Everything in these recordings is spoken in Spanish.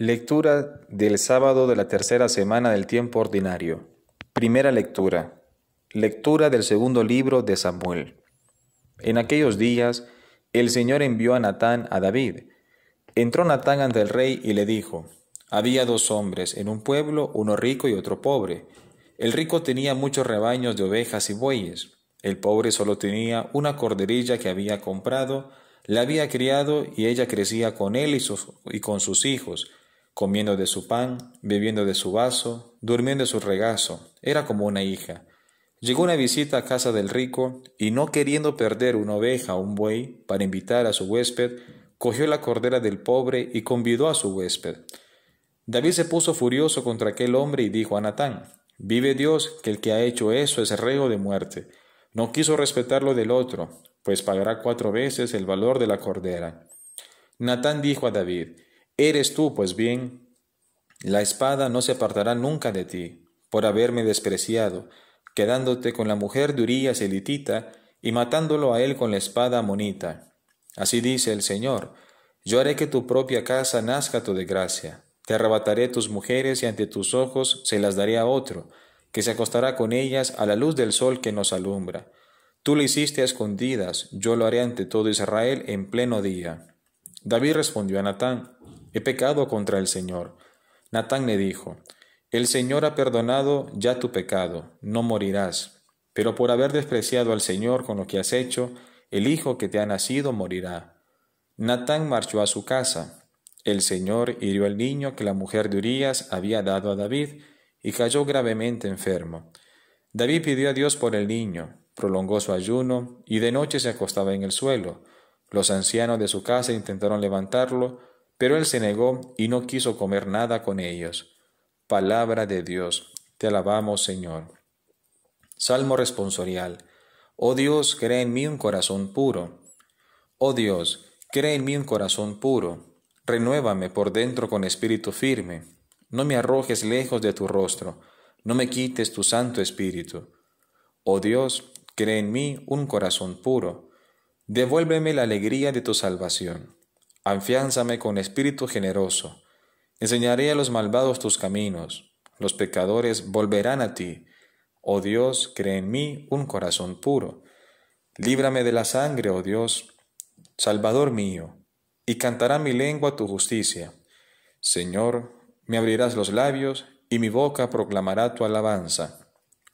Lectura del sábado de la tercera semana del tiempo ordinario. Primera lectura. Lectura del segundo libro de Samuel. En aquellos días, el Señor envió a Natán a David. Entró Natán ante el rey y le dijo, Había dos hombres en un pueblo, uno rico y otro pobre. El rico tenía muchos rebaños de ovejas y bueyes. El pobre solo tenía una corderilla que había comprado, la había criado y ella crecía con él y, y con sus hijos comiendo de su pan, bebiendo de su vaso, durmiendo en su regazo. Era como una hija. Llegó una visita a casa del rico y no queriendo perder una oveja o un buey para invitar a su huésped, cogió la cordera del pobre y convidó a su huésped. David se puso furioso contra aquel hombre y dijo a Natán, Vive Dios, que el que ha hecho eso es reo de muerte. No quiso respetar lo del otro, pues pagará cuatro veces el valor de la cordera. Natán dijo a David, eres tú, pues bien, la espada no se apartará nunca de ti, por haberme despreciado, quedándote con la mujer de Urías Celitita, y matándolo a él con la espada monita. Así dice el Señor, yo haré que tu propia casa nazca tu desgracia, te arrebataré tus mujeres y ante tus ojos se las daré a otro, que se acostará con ellas a la luz del sol que nos alumbra. Tú lo hiciste a escondidas, yo lo haré ante todo Israel en pleno día. David respondió a Natán, he pecado contra el Señor. Natán le dijo, El Señor ha perdonado ya tu pecado, no morirás. Pero por haber despreciado al Señor con lo que has hecho, el hijo que te ha nacido morirá. Natán marchó a su casa. El Señor hirió al niño que la mujer de Urías había dado a David y cayó gravemente enfermo. David pidió a Dios por el niño, prolongó su ayuno y de noche se acostaba en el suelo. Los ancianos de su casa intentaron levantarlo, pero él se negó y no quiso comer nada con ellos. Palabra de Dios, te alabamos Señor. Salmo responsorial. Oh Dios, crea en mí un corazón puro. Oh Dios, crea en mí un corazón puro. Renuévame por dentro con espíritu firme. No me arrojes lejos de tu rostro. No me quites tu santo espíritu. Oh Dios, crea en mí un corazón puro. Devuélveme la alegría de tu salvación Anfiánzame con espíritu generoso. Enseñaré a los malvados tus caminos. Los pecadores volverán a ti. Oh Dios, cree en mí un corazón puro. Líbrame de la sangre, oh Dios, Salvador mío, y cantará mi lengua tu justicia. Señor, me abrirás los labios, y mi boca proclamará tu alabanza.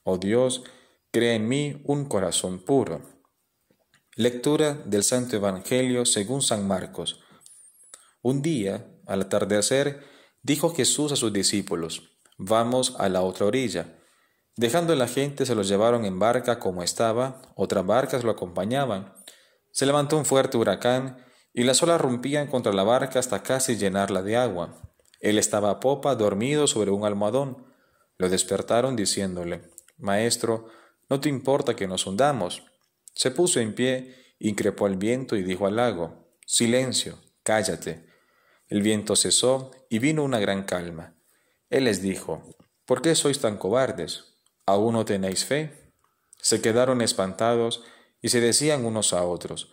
Oh Dios, crea en mí un corazón puro. Lectura del Santo Evangelio según San Marcos. Un día, al atardecer, dijo Jesús a sus discípulos, Vamos a la otra orilla. Dejando la gente, se los llevaron en barca como estaba, otras barcas lo acompañaban. Se levantó un fuerte huracán y las olas rompían contra la barca hasta casi llenarla de agua. Él estaba a popa, dormido sobre un almohadón. Lo despertaron diciéndole, Maestro, no te importa que nos hundamos. Se puso en pie, increpó al viento y dijo al lago, Silencio, cállate. El viento cesó y vino una gran calma. Él les dijo, ¿por qué sois tan cobardes? ¿Aún no tenéis fe? Se quedaron espantados y se decían unos a otros,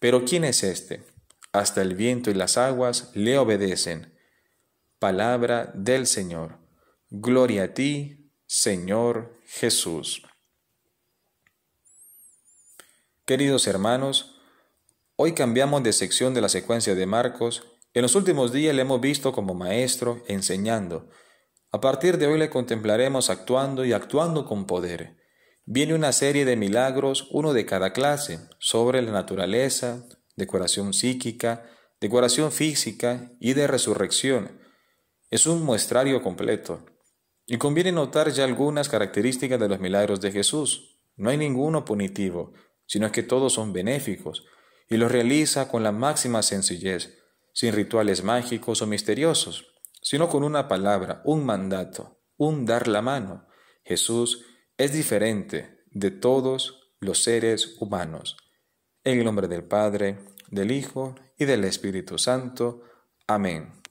¿pero quién es este? Hasta el viento y las aguas le obedecen. Palabra del Señor. Gloria a ti, Señor Jesús. Queridos hermanos, hoy cambiamos de sección de la secuencia de Marcos en los últimos días le hemos visto como maestro enseñando. A partir de hoy le contemplaremos actuando y actuando con poder. Viene una serie de milagros, uno de cada clase, sobre la naturaleza, decoración psíquica, decoración física y de resurrección. Es un muestrario completo. Y conviene notar ya algunas características de los milagros de Jesús. No hay ninguno punitivo, sino que todos son benéficos, y los realiza con la máxima sencillez sin rituales mágicos o misteriosos, sino con una palabra, un mandato, un dar la mano. Jesús es diferente de todos los seres humanos. En el nombre del Padre, del Hijo y del Espíritu Santo. Amén.